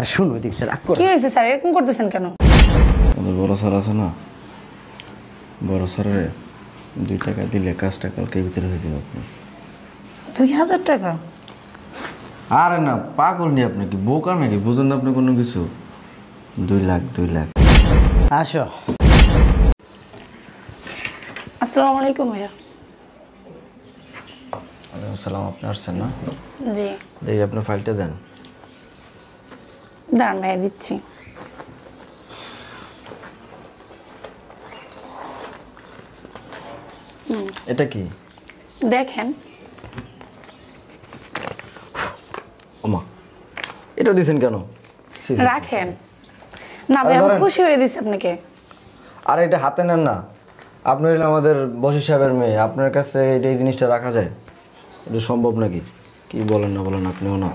আর শুনো এদিক স্যার রাগ কি হয়েছে স্যার এরকম করতেছেন কেন আমাদের বড় স্যার আছে না বড় স্যারের দুই টাকা দিলে কাজটা কালকে ভিতরে হয়ে যাবে আপনি দুই হাজার টাকা আরে না পাগল নি আপনি কি বোকা নাকি বুঝেন না আপনি কোনো কিছু দুই লাখ দুই লাখ আসো আসসালামু আলাইকুম ভাইয়া আসসালাম আপনি আসছেন না জি এই আপনি ফাইলটা দেন দাঁড়ান ভাই এটা কি দেখেন ওমা এটা দিছেন কেন রাখেন না ভাই আমি খুশি হয়ে দিছি আপনাকে আর এটা হাতে নেন না আপনি হলেন আমাদের বসি সাহেবের মেয়ে আপনার কাছে এই জিনিসটা রাখা যায় এটা সম্ভব নাকি কি বলেন না বলেন আপনিও না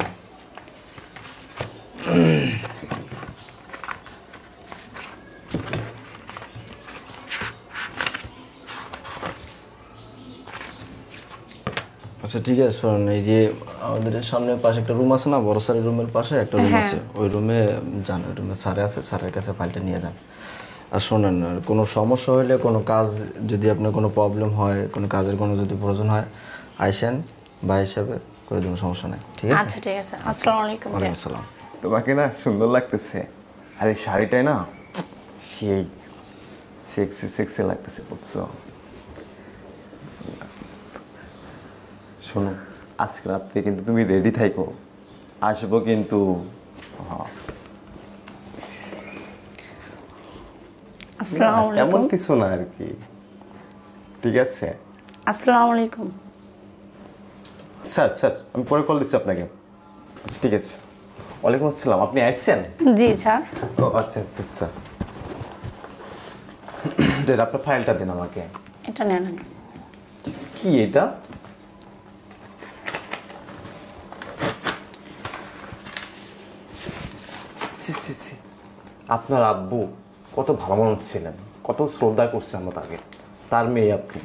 আচ্ছা ঠিক আছে শোন এই যে আমাদের সামনে পাশে একটা রুম আছে না বড় স্যারের রুমের পাশে একটা রুম হ্যাঁ। আছে ওই রুমে যান ওই রুমে স্যারে আছে স্যারের কাছে ফাইলটা নিয়ে যান আর শোনেন কোনো সমস্যা হলে কোনো কাজ যদি আপনার কোনো প্রবলেম হয় কোনো কাজের কোনো যদি প্রয়োজন হয় আইসেন বা হিসাবে করে দেবেন সমস্যা নেই ঠিক আছে আচ্ছা ঠিক আছে আসসালামু আলাইকুম ওয়ালাইকুম আসসালাম তোমাকে না সুন্দর লাগতেছে আর এই শাড়িটাই না সেই সেক্সি সেক্সি লাগতেছে বুঝছো শোনো আজকে রাত্রে কিন্তু তুমি রেডি থাকো আসবো কিন্তু এমন কিছু না আর কি ঠিক আছে আসসালামু আলাইকুম স্যার স্যার আমি পরে কল দিচ্ছি আপনাকে আচ্ছা, ঠিক আছে ওয়ালাইকুম আসসালাম আপনি আসছেন জি স্যার ও আচ্ছা আচ্ছা আচ্ছা আপনার ফাইলটা দিন আমাকে এটা নেন কি এটা আপনার আব্বু কত ভালো মানুষ ছিলেন কত শ্রদ্ধা করছে আমরা তাকে তার মেয়ে আপনি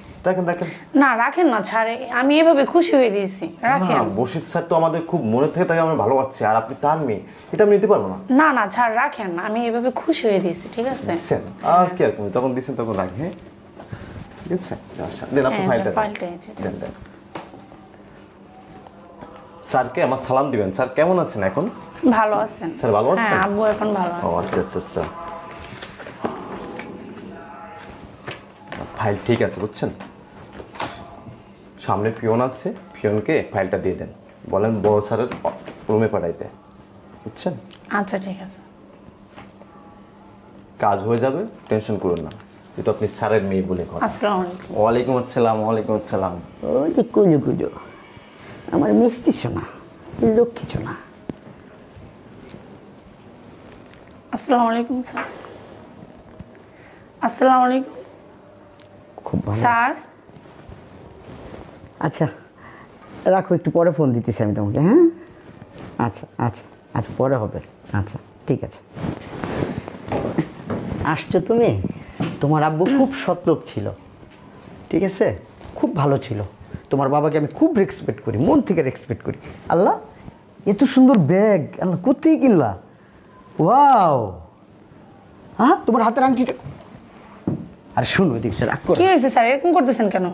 রাখেন না রাখেন না ছাড়ে আমি এভাবে খুশি হয়ে দিয়েছি রাখেন বসিত স্যার তো আমাদের খুব মনে থেকে তাকে আমরা ভালোবাসছি আর আপনি তার মেয়ে এটা আমি নিতে পারবো না না না ছাড় রাখেন আমি এভাবে খুশি হয়ে দিয়েছি ঠিক আছে আর কি আর তখন দিচ্ছেন তখন রাখেন হ্যাঁ? ঠিক আছে দেন আপনি ফাইলটা হ্যাঁ, ফাইলটা দেন স্যারকে আমার সালাম দিবেন স্যার কেমন আছেন এখন ভালো আছেন স্যার ভালো আছেন হ্যাঁ আব্বু এখন ভালো আছে ও আচ্ছা, আচ্ছা আচ্ছা ফাইল ঠিক আছে বুঝছেন সামনে পিয়ন আছে পিয়নকে ফাইলটা দিয়ে দেন বলেন বড় স্যারের রুমে পাঠাইতে বুঝছেন আচ্ছা ঠিক আছে কাজ হয়ে যাবে টেনশন করুন না যেহেতু আপনি স্যারের মেয়ে বলে কথা আসসালামু আলাইকুম ওয়ালাইকুম আসসালাম ওয়ালাইকুম আসসালাম ওই যে কুজো কুজো আমার মিষ্টি সোনা লক্ষ্মী সোনা আলাইকুম স্যার আসসালামু আলাইকুম খুব স্যার আচ্ছা রাখো একটু পরে ফোন দিতেছি আমি তোমাকে হ্যাঁ আচ্ছা আচ্ছা আচ্ছা পরে হবে আচ্ছা ঠিক আছে আসছো তুমি তোমার আব্বু খুব সতর্ক ছিল ঠিক আছে খুব ভালো ছিল তোমার বাবাকে আমি খুব রেসপেক্ট করি মন থেকে রেসপেক্ট করি আল্লাহ এত সুন্দর ব্যাগ আল্লাহ কোথায় কিনলা ওয়াও হ্যাঁ তোমার হাতের আংটিটা আর শুনো এদিক স্যার রাগ কি হয়েছে স্যার এরকম করতেছেন কেন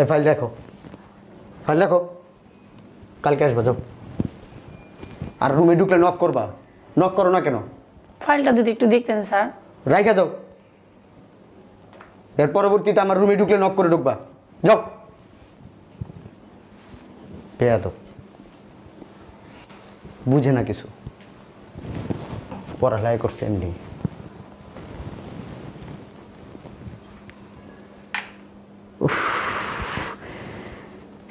এই ফাইল দেখো ফাইল দেখো কালকে আসবো যাও আর রুমে ঢুকলে নক করবা নক করো না কেন ফাইলটা যদি একটু দেখতেন স্যার রাইখা যাও এর পরবর্তীতে আমার রুমে ঢুকলে নক করে ঢুকবা যাও পেয়া দাও বুঝে না কিছু পড়ালেখা করছে এমনি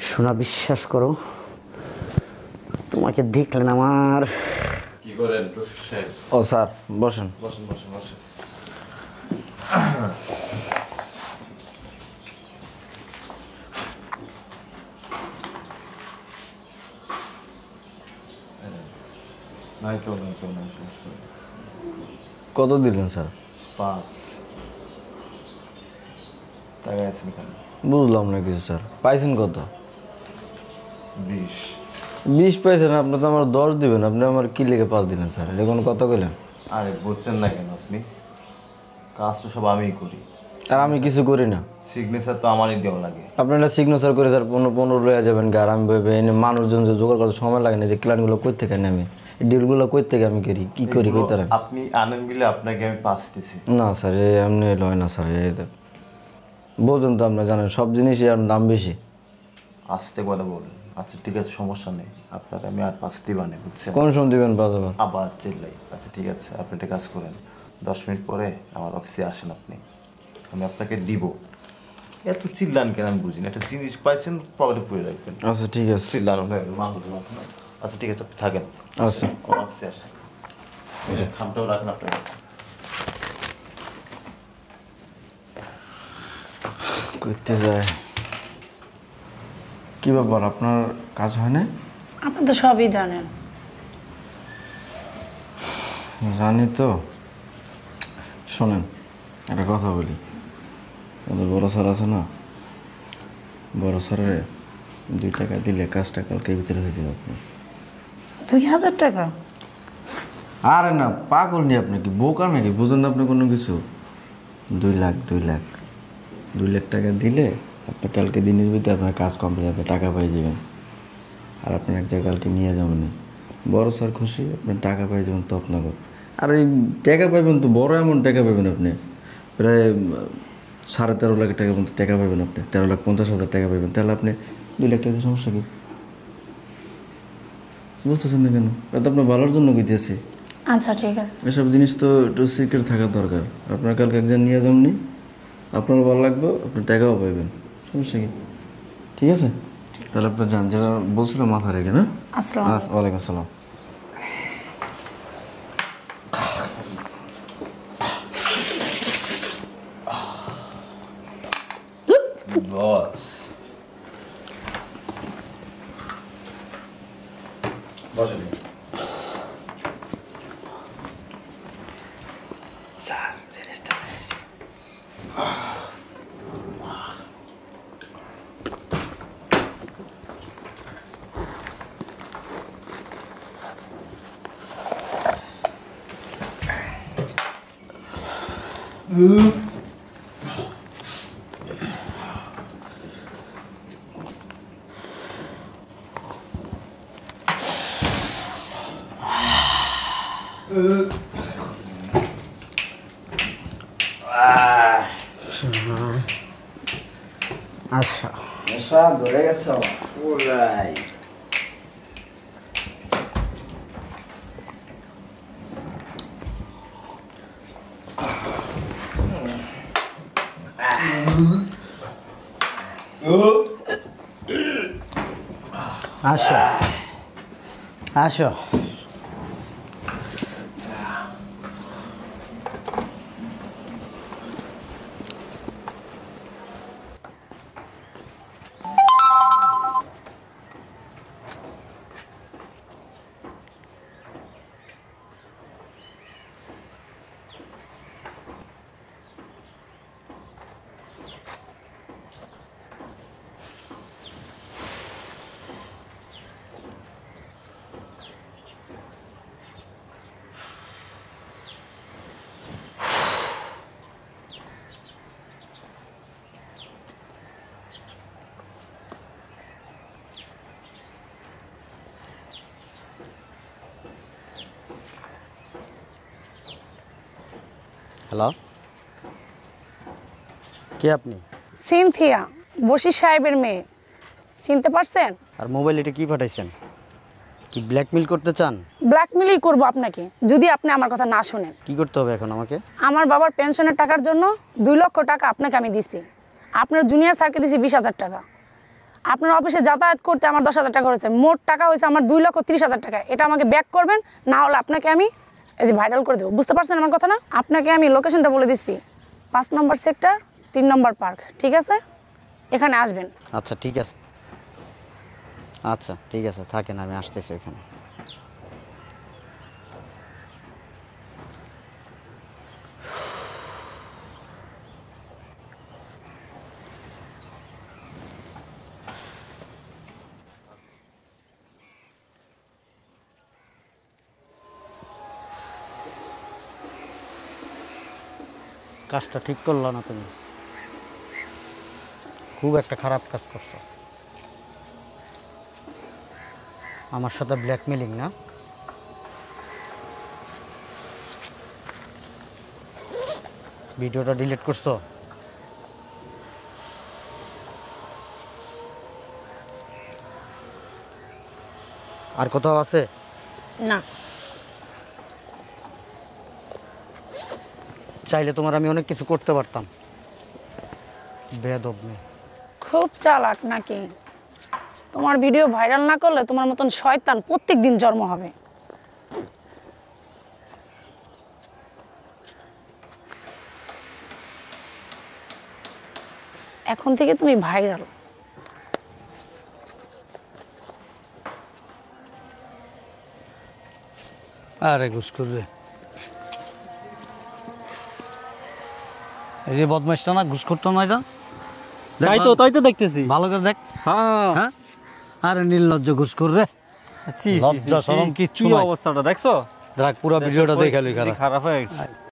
শোনা বিশ্বাস করো তোমাকে দেখলেন আমার ও স্যার বসেন বসেন বসেন বসেন কত দিলেন স্যার পাঁচ তাকাই বুঝলাম না কিছু স্যার পাইছেন কত বিশ বিশ পাইছেন আপনি তো আমার দশ দিবেন আপনি আমার কি লেগে পাঁচ দিলেন স্যার এটা কত গেলেন আরে বুঝছেন না কেন আপনি কাজটা সব আমিই করি আর আমি কিছু করি না সিগনেচার তো আমারই দেওয়া লাগে আপনারা সিগনেচার করে স্যার পনেরো পনেরো লয়ে যাবেন গা আর ভেবে এনে মানুষজন যে জোগাড় করার সময় লাগে না যে ক্লানগুলো কই থেকে আমি ডিলগুলো কই থেকে আমি করি কি করি কই তারা আপনি আনেন বলে আপনাকে আমি পাস দিছি না স্যার এ এমনি লয় না স্যার এ বোঝেন তো আপনারা জানেন সব জিনিসই আর দাম বেশি আসতে কথা বলুন আচ্ছা ঠিক আছে সমস্যা নেই আপনার আমি আর পাস দিবা না বুঝছেন কোন সময় দিবেন পাঁচ আবার আবার চিল্লাই আচ্ছা ঠিক আছে আপনি একটা কাজ করেন দশ মিনিট পরে আমার অফিসে আসেন আপনি আমি আপনাকে দিব এত চিল্লান কেন আমি বুঝি না একটা জিনিস পাইছেন পকেটে পুড়ে রাখবেন আচ্ছা ঠিক আছে চিল্লান মানুষ আছে না আচ্ছা ঠিক আছে থাকেন আচ্ছা অফিসে আসেন খামটাও রাখেন আপনার কাছে করতে যায় কি ব্যাপার আপনার কাজ হয় না আপনি তো সবই জানেন জানি তো শোনেন একটা কথা বলি আমাদের বড় স্যার আছে না বড় স্যারে দুই টাকা দিলে কাজটা কালকের ভিতরে হয়ে যাবে আপনার দুই হাজার টাকা আরে না পাগল নি আপনি বোকা নাকি বুঝেন না আপনি কোনো কিছু দুই লাখ দুই লাখ দুই লাখ টাকা দিলে আপনি কালকে দিনের ভিতরে আপনার কাজ কমপ্লিট আপনি টাকা পাই যাবেন আর আপনি এক জায়গায় কালকে নিয়ে যাবেন বড় স্যার খুশি আপনি টাকা পাই যাবেন তো আপনাকে আর ওই টাকা পাইবেন তো বড় এমন টাকা পাবেন আপনি প্রায় সাড়ে তেরো লাখ টাকা টাকা পাবেন আপনি তেরো লাখ পঞ্চাশ হাজার টাকা পাবেন তাহলে আপনি দুই লাখ টাকা সমস্যা কি বুঝতেছেন না কেন এটা আপনার ভালোর জন্য কইতেছি আচ্ছা ঠিক আছে এসব জিনিস তো একটু সিক্রেট থাকা দরকার আপনার কালকে একজন নিয়ে যামনি আপনার ভালো লাগবে আপনি টাকাও পাইবেন সমস্যা কি ঠিক আছে তাহলে আপনি যান যারা বলছিল মাথা রেখে না ওয়ালাইকুম আসসালাম Boss. バジョさあゼレスタですようん。Ah. Așa. Așa, doresc sau? Ulai. Așa. Așa. Hello কে আপনি সিনথিয়া বসি সাহেবের মেয়ে চিনতে পারছেন আর মোবাইল এটা কি পাঠাইছেন কি ব্ল্যাকমেল করতে চান ব্ল্যাকমেলই করব আপনাকে যদি আপনি আমার কথা না শুনেন কি করতে হবে এখন আমাকে আমার বাবার পেনশনের টাকার জন্য দুই লক্ষ টাকা আপনাকে আমি দিছি আপনার জুনিয়র স্যারকে দিছি বিশ হাজার টাকা আপনার অফিসে যাতায়াত করতে আমার দশ হাজার টাকা হয়েছে মোট টাকা হয়েছে আমার দুই লক্ষ তিরিশ হাজার টাকা এটা আমাকে ব্যাক করবেন না হলে আপনাকে আমি এই যে ভাইরাল করে দেবো বুঝতে পারছেন আমার কথা না আপনাকে আমি লোকেশনটা বলে দিচ্ছি পাঁচ নম্বর সেক্টর তিন নম্বর পার্ক ঠিক আছে এখানে আসবেন আচ্ছা ঠিক আছে আচ্ছা ঠিক আছে থাকেন আমি আসতেছি এখানে কাজটা ঠিক করলো না তুমি খুব একটা খারাপ কাজ করছো আমার সাথে ব্ল্যাকমেলিং না ভিডিওটা ডিলিট করছো আর কোথাও আছে না চাইলে তোমার আমি অনেক কিছু করতে পারতাম খুব চালাক নাকি তোমার ভিডিও ভাইরাল না করলে তোমার মতন শয়তান প্রত্যেক দিন জন্ম হবে এখন থেকে তুমি ভাইরাল আরে ঘুষ করবে যে বদমাইশটা না ঘুষখোরটা না এটা তাই তো তাই তো দেখতেছি ভালো করে দেখ হ্যাঁ হ্যাঁ আরে নির্লজ্জ ঘুষখোর রে লজ্জা শরম কিচ্ছু অবস্থাটা দেখছো দেখ পুরো ভিডিওটা দেখে খারাপ হয়ে গেছে